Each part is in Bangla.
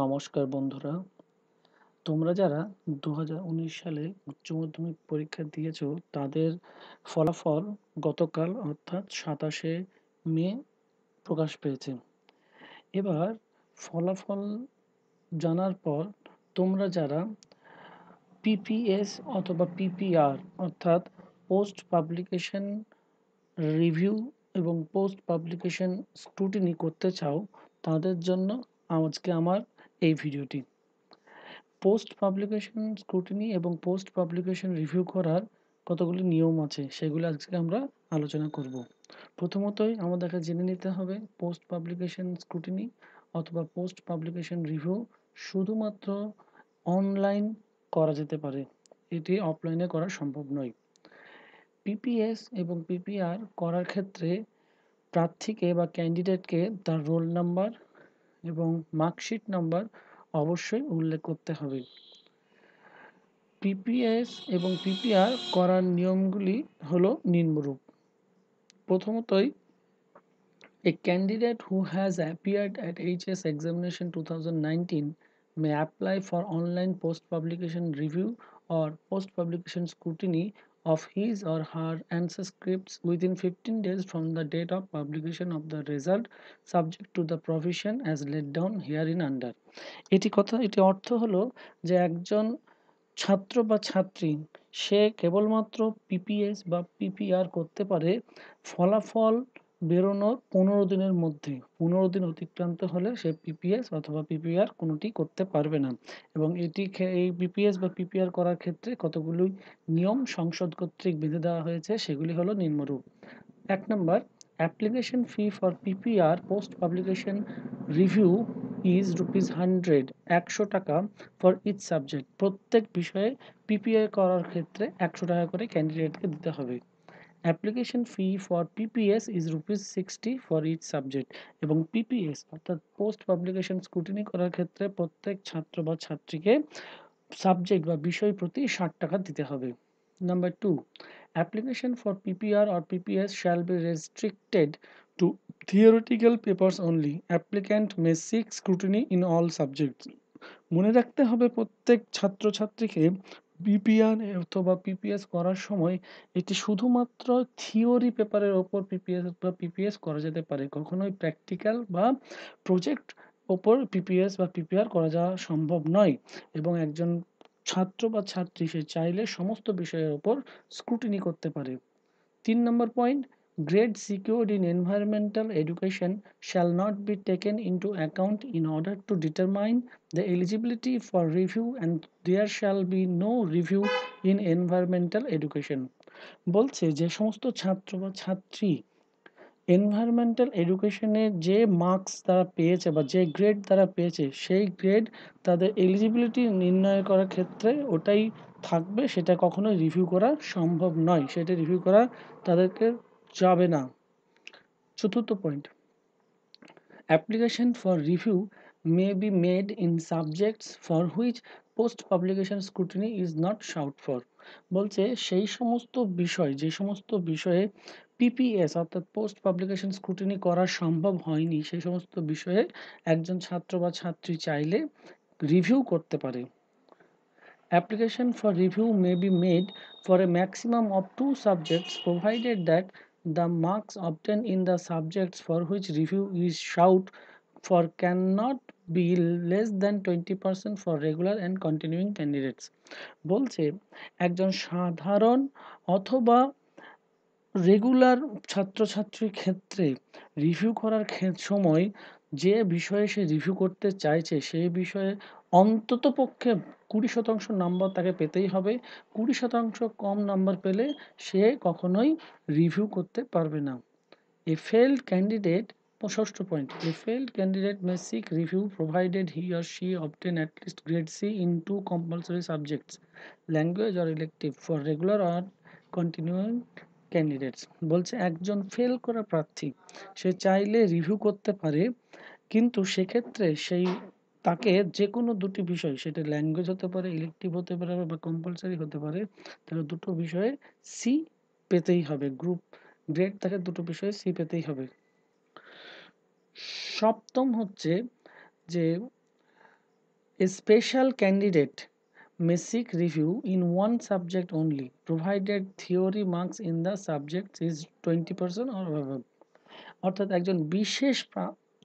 নমস্কার বন্ধুরা তোমরা যারা দু সালে উচ্চ মাধ্যমিক পরীক্ষা দিয়েছ তাদের ফলাফল গতকাল অর্থাৎ সাতাশে মে প্রকাশ পেয়েছে এবার ফলাফল জানার পর তোমরা যারা পিপিএস অথবা পিপিআর অর্থাৎ পোস্ট পাবলিকেশন রিভিউ এবং পোস্ট পাবলিকেশন স্ক্রুটিনি করতে চাও তাদের জন্য আজকে আমার এই ভিডিওটি পোস্ট পাবলিকেশন স্ক্রুটিনি এবং পোস্ট পাবলিকেশন রিভিউ করার কতগুলি নিয়ম আছে সেগুলো আজকে আমরা আলোচনা করব প্রথমতই আমাদেরকে জেনে নিতে হবে পোস্ট পাবলিকেশন স্ক্রুটিনি অথবা পোস্ট পাবলিকেশন রিভিউ শুধুমাত্র অনলাইন করা যেতে পারে এটি অফলাইনে করা সম্ভব নয় পিপিএস এবং পিপিআর করার ক্ষেত্রে প্রার্থীকে বা ক্যান্ডিডেটকে তার রোল নাম্বার এবং মার্কশিট নম্বর অবশ্যই উল্লেখ করতে হবে পিপিএস এবং পিপিআর করার নিয়মগুলি হলো নিম্নরূপ প্রথমতই A candidate who has appeared at HS examination 2019 may apply for online post publication review or post publication scrutiny of his or her transcripts within 15 days from the date of publication of the result subject to the provision as laid down herein under এটি কথা এটি অর্থ হলো যে একজন ছাত্র বা ছাত্রী সে কেবলমাত্র পিপিএস বা পিপিআর করতে পারে ফলাফল বেরোনোর পনেরো দিনের মধ্যে পনেরো দিন অতিক্রান্ত হলে সে পিপিএস অথবা পিপিআর কোনোটি করতে পারবে না এবং এটি এই পিপিএস বা পিপিআর করার ক্ষেত্রে কতগুলি নিয়ম সংসদ কর্তৃক বেঁধে দেওয়া হয়েছে সেগুলি হলো নিম্নরূপ এক নম্বর application fee for PPR post publication review is rupees hundred একশো টাকা ফর ইচ সাবজেক্ট প্রত্যেক বিষয়ে পিপিআই করার ক্ষেত্রে একশো টাকা করে ক্যান্ডিডেটকে দিতে হবে application fee for PPS is rupees sixty for each subject এবং পিপিএস অর্থাৎ পোস্ট পাবলিকেশন স্ক্রুটিনি করার ক্ষেত্রে প্রত্যেক ছাত্র বা ছাত্রীকে সাবজেক্ট বা বিষয় প্রতি ষাট টাকা দিতে হবে number two application for PPR or PPS shall be restricted to theoretical papers only applicant may seek scrutiny in all subjects মনে রাখতে হবে প্রত্যেক ছাত্রছাত্রীকে পিপিআর অথবা পিপিএস করার সময় এটি শুধুমাত্র থিওরি পেপারের ওপর পিপিএস বা পিপিএস করা যেতে পারে কখনোই প্র্যাকটিক্যাল বা প্রজেক্ট ওপর পিপিএস বা পিপিআর করা যাওয়া সম্ভব নয় এবং একজন ছাত্র বা ছাত্রী সে চাইলে সমস্ত বিষয়ের ওপর স্ক্রুটিনি করতে পারে তিন নম্বর point Grade secured in environmental education shall not be taken into account in order to determine the eligibility for review and there shall be no review in environmental education বলছে যে সমস্ত ছাত্র বা ছাত্রী এনভায়রনমেন্টাল এডুকেশনে যে মার্কস তারা পেয়েছে বা যে গ্রেড তারা পেয়েছে সেই গ্রেড তাদের এলিজিবিলিটি নির্ণয় করার ক্ষেত্রে ওটাই থাকবে সেটা কখনোই রিভিউ করা সম্ভব নয় সেটা রিভিউ করা তাদেরকে যাবে না চতুর্থ point application for review may be made in subjects for which post publication scrutiny is not sought for বলছে সেই সমস্ত বিষয় যে সমস্ত বিষয়ে পিপিএস অর্থাৎ পোস্ট পাবলিকেশন স্ক্রুটিনি করা সম্ভব হয়নি সেই সমস্ত বিষয়ে একজন ছাত্র বা ছাত্রী চাইলে রিভিউ করতে পারে application for review may be made for a maximum of two subjects provided that The marks obtained in the subjects for which review is sought for cannot be less than twenty percent for regular and continuing candidates বলছে একজন সাধারণ অথবা রেগুলার ছাত্রছাত্রীর ক্ষেত্রে রিভিউ করার সময় যে বিষয়ে সে রিভিউ করতে চাইছে সে বিষয়ে অন্তত পক্ষে কুড়ি শতাংশ নাম্বার তাকে পেতেই হবে কুড়ি শতাংশ কম নাম্বার পেলে সে কখনোই রিভিউ করতে পারবে না এ ফেল ক্যান্ডিডেট ষষ্ঠ point a fail candidate may seek review provided he or she obtain at least grade C in two compulsory subjects language or elective for regular আর কন্টিনিউইং ক্যান্ডিডেটস বলছে একজন ফেল করা প্রার্থী সে চাইলে রিভিউ করতে পারে কিন্তু সেক্ষেত্রে সেই তাকে যে কোনো দুটি বিষয় সেটা ল্যাঙ্গুয়েজ হতে পারে ইলেকটিভ হতে পারে বা কম্পালসারি হতে পারে তাহলে দুটো বিষয়ে সি পেতেই হবে গ্রুপ গ্রেড তাকে দুটো বিষয়ে সি পেতেই হবে সপ্তম হচ্ছে যে special candidate may seek review in one subject only provided theory marks in the subject is twenty percent or অর্থাৎ একজন বিশেষ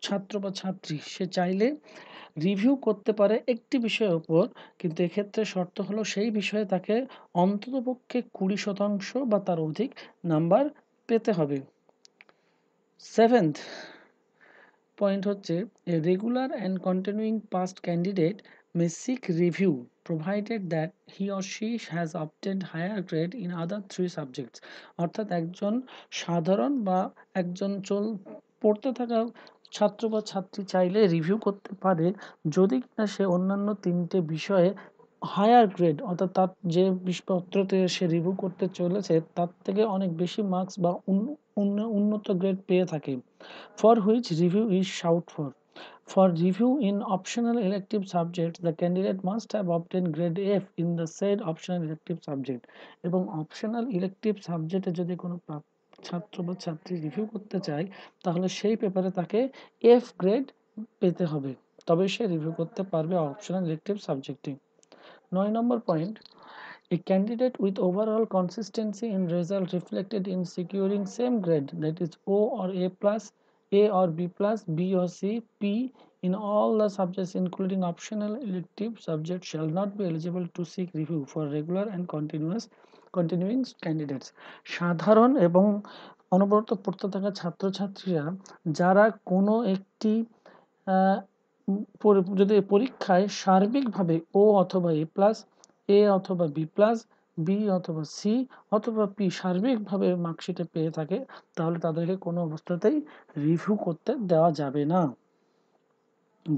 ছাত্র বা ছাত্রী সে চাইলে রিভিউ করতে পারে একটি বিষয়ের ওপর কিন্তু এক্ষেত্রে শর্ত হলো সেই বিষয়ে তাকে অন্ততপক্ষে কুড়ি শতাংশ বা তার অধিক নাম্বার পেতে হবে সেভেন্থ পয়েন্ট হচ্ছে regular and continuing past candidate may seek review provided that he or she has obtained higher grade in other three subjects অর্থাৎ একজন সাধারণ বা একজন চল পড়তে থাকা ছাত্র বা ছাত্রী চাইলে রিভিউ করতে পারে যদি কিনা সে অন্যান্য তিনটে বিষয়ে হায়ার গ্রেড অর্থাৎ তার যে বিষপত্রতে সে রিভিউ করতে চলেছে তার থেকে অনেক বেশি মার্কস বা উন্নত গ্রেড পেয়ে থাকে for which review is sought for for review in optional elective subject the candidate must have obtained grade F in the said optional elective subject এবং অপশনাল ইলেকটিভ সাবজেক্টে যদি কোনো প্রাপ্ত ছাত্র বা ছাত্রী রিভিউ করতে চায় তাহলে সেই পেপারে তাকে এফ গ্রেড পেতে হবে তবে সে রিভিউ করতে পারবে অপশনাল ইলেকটিভ সাবজেক্টে নয় নম্বর point a candidate with overall consistency in result reflected in securing same grade that is O or A plus A or B plus B or C P in all the subjects including optional elective subject shall not be eligible to seek review for regular and continuous continuing candidates সাধারণ এবং অনবরত পড়তে থাকা ছাত্রছাত্রীরা যারা কোনো একটি যদি পরীক্ষায় সার্বিকভাবে ও অথবা এ প্লাস এ অথবা বি প্লাস বি অথবা সি অথবা পি সার্বিকভাবে মার্কশিটে পেয়ে থাকে তাহলে তাদেরকে কোনো অবস্থাতেই রিভিউ করতে দেওয়া যাবে না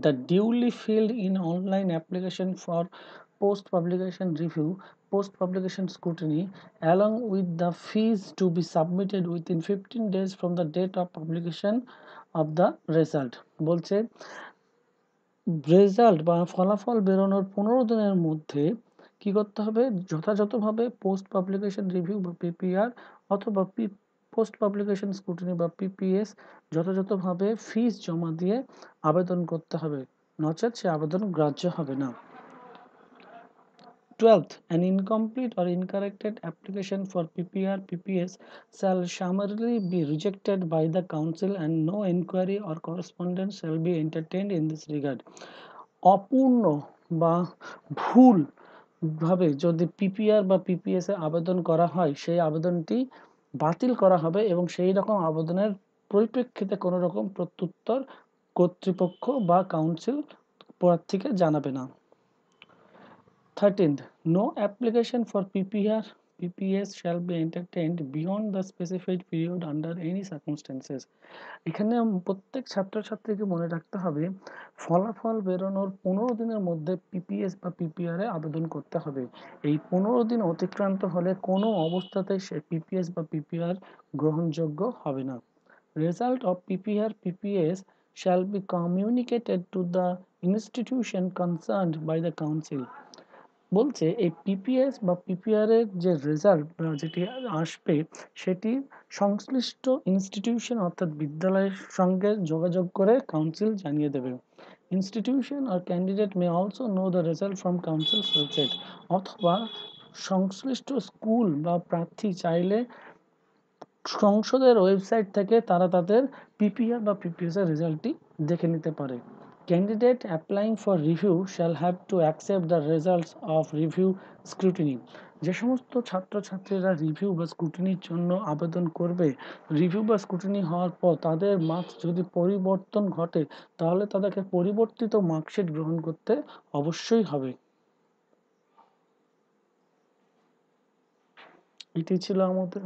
the duly filled in online application for post publication review post publication scrutiny along with the fees to be submitted within 15 days from the date of publication of the result বলছে রেজাল্ট বা ফলাফল বেরোনোর পনেরো দিনের মধ্যে কি করতে হবে যথাযথভাবে পোস্ট পাবলিকেশন রিভিউ বা পিপিআর অথবা পি পোস্ট পাবলিকেশন স্কুটিনি বা পিপিএস যথাযথভাবে ফিস জমা দিয়ে আবেদন করতে হবে নচেৎ সে আবেদন গ্রাহ্য হবে না 12th an incomplete or incorrected application for PPR PPS shall summarily be rejected by the council and no inquiry or correspondence shall be entertained in this regard. অপূর্ণ বা ভুল ভাবে যদি পিপিআর বা পিপিএস এ আবেদন করা হয় সেই আবেদনটি বাতিল করা হবে এবং সেই রকম আবেদনের পরিপ্রেক্ষিতে কোনো রকম প্রত্যুত্তর কর্তৃপক্ষ বা কাউন্সিল প্রার্থীকে জানাবে না 13th no application for ppr pps shall be entertained beyond the specified period under any circumstances এখানে প্রত্যেক ছাত্রছাত্রীকে মনে রাখতে হবে ফলাফল বেরোনোর পনেরো দিনের মধ্যে পিপিএস বা পিপিআর এ আবেদন করতে হবে এই পনেরো দিন অতিক্রান্ত হলে কোনো অবস্থাতে সে পিপিএস বা পিপিআর গ্রহণযোগ্য হবে না result of PPR PPS shall be communicated to the institution concerned by the council বলছে এই পিপিএস বা পিপিআর এর যে রেজাল্ট বা যেটি আসবে সেটি সংশ্লিষ্ট ইনস্টিটিউশন অর্থাৎ বিদ্যালয়ের সঙ্গে যোগাযোগ করে কাউন্সিল জানিয়ে দেবে ইনস্টিটিউশন আর candidate may also know the result from council website অথবা সংশ্লিষ্ট স্কুল বা প্রার্থী চাইলে সংসদের ওয়েবসাইট থেকে তারা তাদের পিপিআর বা পিপিএস এর রেজাল্টটি দেখে নিতে পারে Candidate applying for review shall have to accept the results of review scrutiny. যে সমস্ত ছাত্রছাত্রীরা রিভিউ বা স্ক্রুটিনির জন্য আবেদন করবে রিভিউ বা স্ক্রুটিনি হওয়ার পর তাদের মার্কস যদি পরিবর্তন ঘটে তাহলে তাদেরকে পরিবর্তিত মার্কশিট গ্রহণ করতে অবশ্যই হবে এটি ছিল আমাদের